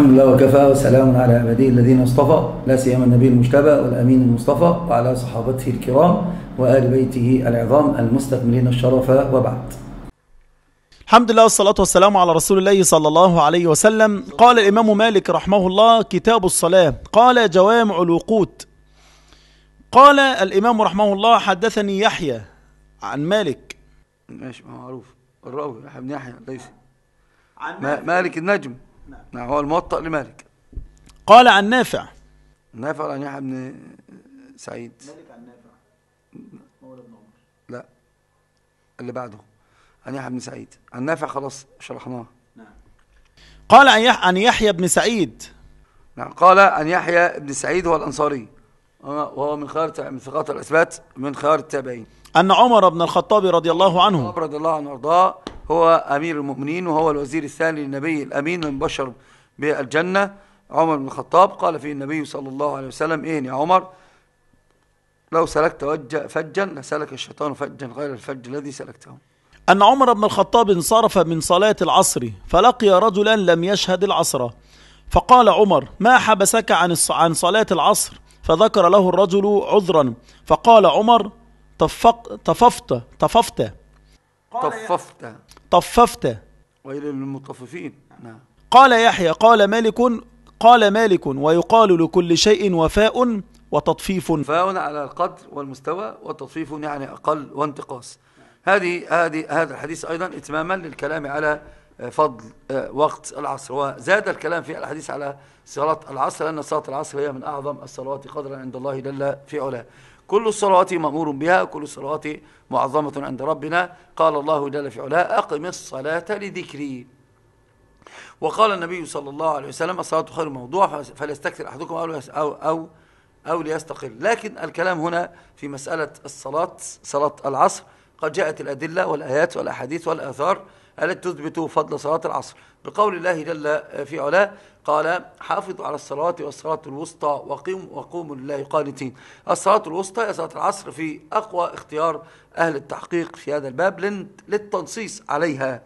الحمد لله وكفى وسلام على عباده الذين اصطفى لا سيما النبي المجتبى والامين المصطفى وعلى صحابته الكرام وال بيته العظام المستكملين الشرف وبعد. الحمد لله والصلاة والسلام على رسول الله صلى الله عليه وسلم قال الإمام مالك رحمه الله كتاب الصلاة قال جوامع الوقوت قال الإمام رحمه الله حدثني يحيى عن مالك ماشي معروف الراوي يحيى بن يحيى ليس مالك النجم نعم. نعم هو الموطأ لمالك قال عن نافع نافع عن يحيى بن سعيد مالك عن نافع مولى بن عمر لا اللي بعده عن يحيى بن سعيد عن نافع خلاص شرحناه نعم قال عن يح... عن يحيى بن سعيد نعم قال عن يحيى بن سعيد هو الأنصاري وهو من خيار من ثقات الأثبات من خيار التابعين أن عمر بن الخطاب رضي الله عنه رضي الله عنه وارضاه هو أمير المؤمنين وهو الوزير الثاني للنبي الأمين من بشر بالجنة عمر بن الخطاب قال فيه النبي صلى الله عليه وسلم إيه يا عمر لو سلكت فجا لسلك الشيطان فجا غير الفج الذي سلكته أن عمر بن الخطاب انصرف من صلاة العصر فلقي رجلا لم يشهد العصر فقال عمر ما حبسك عن عن صلاة العصر فذكر له الرجل عذرا فقال عمر تفق تففت تففت قال تففت طففت ويل للمطففين نعم قال يحيى قال مالك قال مالك ويقال لكل شيء وفاء وتطفيف وفاء على القدر والمستوى وتطفيف يعني أقل وانتقاص هذه هذه هذا الحديث أيضا إتماما للكلام على فضل آه، وقت العصر وزاد الكلام في الحديث على صلاة العصر لأن صلاة العصر هي من أعظم الصلوات قدرا عند الله جل في علاه كل الصلوات مأمور بها كل الصلوات معظمة عند ربنا قال الله جل في علاه أقم الصلاة لذكري وقال النبي صلى الله عليه وسلم الصلاة خير موضوع فليستكثر أحدكم أو, أو, أو, أو ليستقل لكن الكلام هنا في مسألة الصلاة صلاة العصر قد جاءت الأدلة والآيات والأحاديث والآثار التي تثبت فضل صلاة العصر بقول الله جل في علاه قال حافظوا على الصلاة والصلاة الوسطى وقوموا وقوم لله قانتين الصلاة الوسطى هي صلاة العصر في أقوى اختيار أهل التحقيق في هذا الباب للتنصيص عليها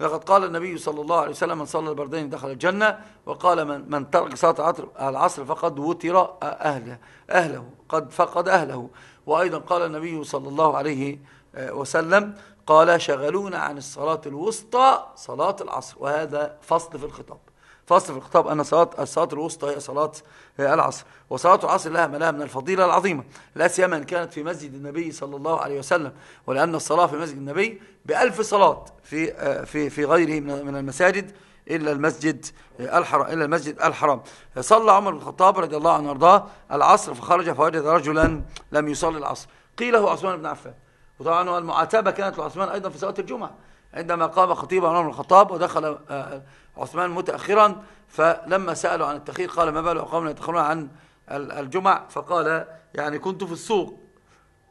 لقد قال النبي صلى الله عليه وسلم من صلى البردين دخل الجنة وقال من, من ترك صلاة العصر فقد وتر أهله, أهله قد فقد أهله وأيضا قال النبي صلى الله عليه وسلم قال شغلونا عن الصلاة الوسطى صلاة العصر وهذا فصل في الخطاب فصل في الخطاب أن صلاة الصلاة الوسطى هي صلاة العصر وصلاة العصر لها ما لها من الفضيلة العظيمة لا سيما إن كانت في مسجد النبي صلى الله عليه وسلم ولأن الصلاة في مسجد النبي بألف صلاة في في في غيره من المساجد إلا المسجد الحرام إلا المسجد الحرام صلى عمر بن الخطاب رضي الله عنه وارضاه العصر فخرج فوجد رجلا لم يصلي العصر قيل هو عثمان بن عفان وطبعا المعاتبة كانت لعثمان أيضا في صلاة الجمعة عندما قام خطيب عمر بن الخطاب ودخل آه، آه، عثمان متأخرا فلما سألوا عن التخير قال ما بال قوم يتخرون عن الجمع فقال يعني كنت في السوق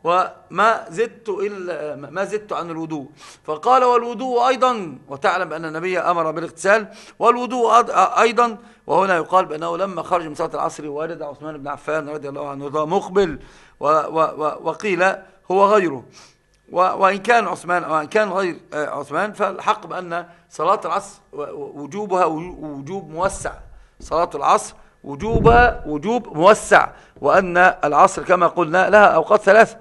وما زدت إلا ما زدت عن الوضوء فقال والوضوء أيضا وتعلم أن النبي أمر بالاغتسال والوضوء آه، أيضا وهنا يقال بأنه لما خرج من صلاة العصر وجد عثمان بن عفان رضي الله عنه مقبل وقيل هو غيره وإن كان عثمان وإن كان غير آه، عثمان فالحق بأن صلاة العصر وجوبها وجوب موسع صلاة العصر وجوبها وجوب موسع وأن العصر كما قلنا لها أوقات ثلاث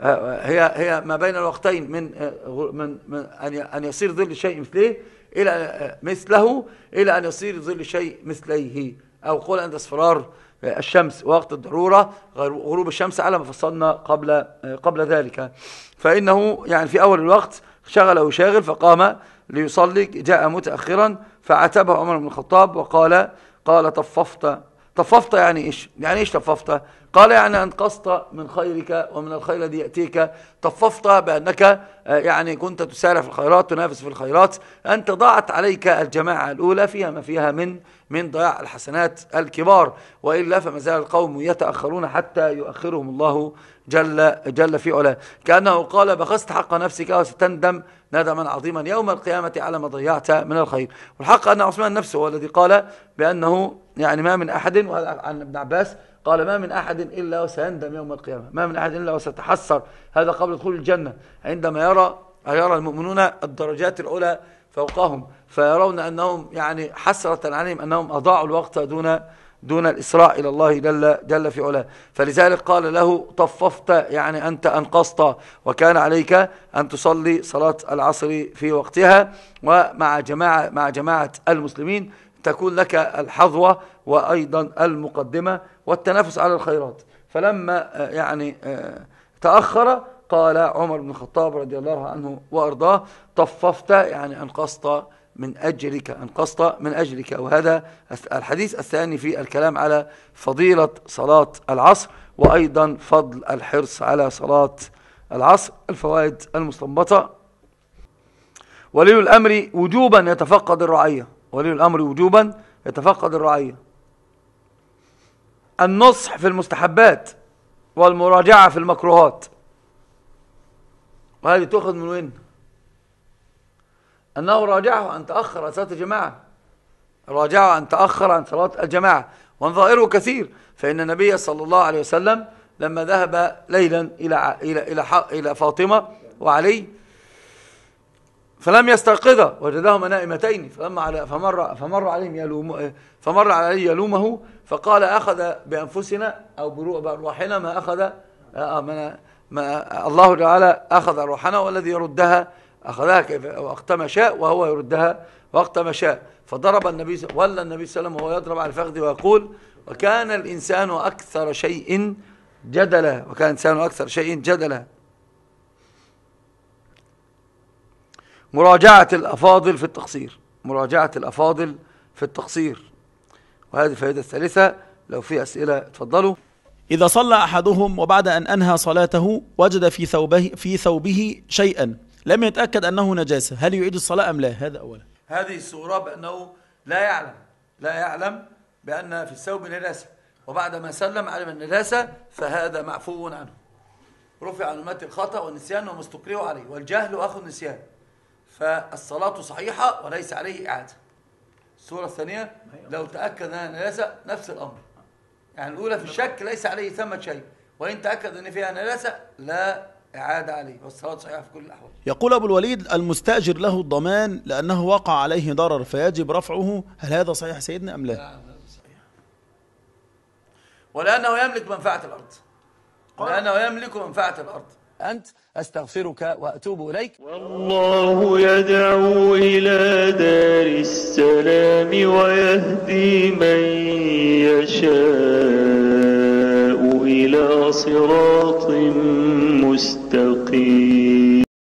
آه، هي هي ما بين الوقتين من آه، من, من أن يصير ظل شيء مثله إلى مثله إلى أن يصير ظل شيء مثليه أو قول عند اصفرار الشمس وقت الضرورة غروب الشمس على ما فصلنا قبل, قبل ذلك فإنه يعني في أول الوقت شغله شاغل فقام ليصلي جاء متأخرا فعتبه عمر بن الخطاب وقال قال طففت طففت يعني إيش يعني إيش طففت قال يعني أنقصت من خيرك ومن الخير الذي يأتيك طففت بأنك يعني كنت تسارع في الخيرات تنافس في الخيرات أنت ضاعت عليك الجماعة الأولى فيها ما فيها من من ضياع الحسنات الكبار وإلا فما زال القوم يتأخرون حتى يؤخرهم الله جل, جل في علاه كأنه قال بخست حق نفسك وستندم ندما عظيما يوم القيامة على ما ضيعت من الخير والحق أن عثمان نفسه هو الذي قال بأنه يعني ما من أحد وهذا عن ابن عباس قال ما من أحد إلا وسيندم يوم القيامة ما من أحد إلا وستحسر هذا قبل دخول الجنة عندما يرى يرى المؤمنون الدرجات العلى فوقهم فيرون أنهم يعني حسرة عليهم أنهم أضاعوا الوقت دون دون الإسراء إلى الله جل, جل في علاه فلذلك قال له طففت يعني أنت أنقصت وكان عليك أن تصلي صلاة العصر في وقتها ومع جماعة, مع جماعة المسلمين تكون لك الحظوة وأيضا المقدمة والتنافس على الخيرات فلما يعني آه، تأخر قال عمر بن الخطاب رضي الله عنه وأرضاه طففت يعني أنقصت من أجلك أنقصت من أجلك وهذا الحديث الثاني في الكلام على فضيلة صلاة العصر وأيضا فضل الحرص على صلاة العصر الفوائد المستنبطة ولي الأمر وجوبا يتفقد الرعية ولي الأمر وجوبا يتفقد الرعية النصح في المستحبات والمراجعة في المكروهات وهذه تؤخذ من وين أنه راجعه أن تأخر عن صلاة الجماعة راجعه أن تأخر عن صلاة الجماعة ونظائره كثير فإن النبي صلى الله عليه وسلم لما ذهب ليلا إلى إلى إلى, إلى فاطمة وعلي فلم يستيقظا وجدهما نائمتين فلما على فمر فمر عليهم يلوم فمر علي يلومه فقال اخذ بانفسنا او برؤى بارواحنا ما اخذ آه، آه، ما الله تعالى أخذ روحنا والذي يردها أخذها كيف وقت ما شاء وهو يردها وقت ما شاء فضرب النبي ولا النبي صلى الله عليه وسلم وهو يضرب على الفخذ ويقول وكان الإنسان أكثر شيء جدلا وكان الإنسان أكثر شيء جدلا مراجعة الأفاضل في التقصير مراجعة الأفاضل في التقصير وهذه الفائدة الثالثة لو في أسئلة اتفضلوا إذا صلى أحدهم وبعد أن أنهى صلاته وجد في ثوبه, في ثوبه شيئا لم يتأكد أنه نجاسة هل يعيد الصلاة أم لا هذا أولا هذه الصورة بأنه لا يعلم لا يعلم بأن في الثوب نجاسة وبعدما سلم علم النجاسة فهذا معفو عنه رفع عن أمة الخطأ والنسيان ومستقر عليه والجهل أخذ النسيان فالصلاة صحيحة وليس عليه إعادة الصورة الثانية لو تأكد أنها نجاسة نفس الأمر يعني الأولى في الشك ليس عليه ثمة شيء وإن تأكد أن فيها نلسة لا إعادة عليه والصلاة صحيحة في كل الأحوال يقول أبو الوليد المستأجر له الضمان لأنه وقع عليه ضرر فيجب رفعه هل هذا صحيح سيدنا أم لا؟ لا صحيح ولأنه يملك منفعة الأرض ولأنه يملك منفعة الأرض أنت أستغفرك وأتوب إليك والله يدعو إلى دار السلام ويهدي من يشاء إلى صراط مستقيم